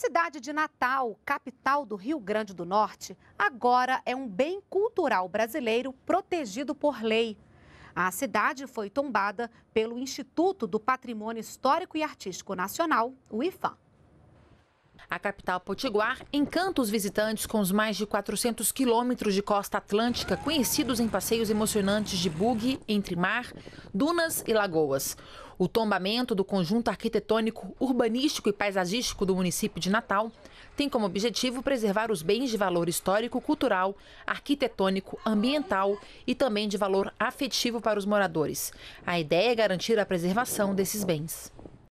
cidade de Natal, capital do Rio Grande do Norte, agora é um bem cultural brasileiro protegido por lei. A cidade foi tombada pelo Instituto do Patrimônio Histórico e Artístico Nacional, o IFAM. A capital potiguar encanta os visitantes com os mais de 400 quilômetros de costa atlântica, conhecidos em passeios emocionantes de bug entre mar, dunas e lagoas. O tombamento do conjunto arquitetônico, urbanístico e paisagístico do município de Natal tem como objetivo preservar os bens de valor histórico, cultural, arquitetônico, ambiental e também de valor afetivo para os moradores. A ideia é garantir a preservação desses bens.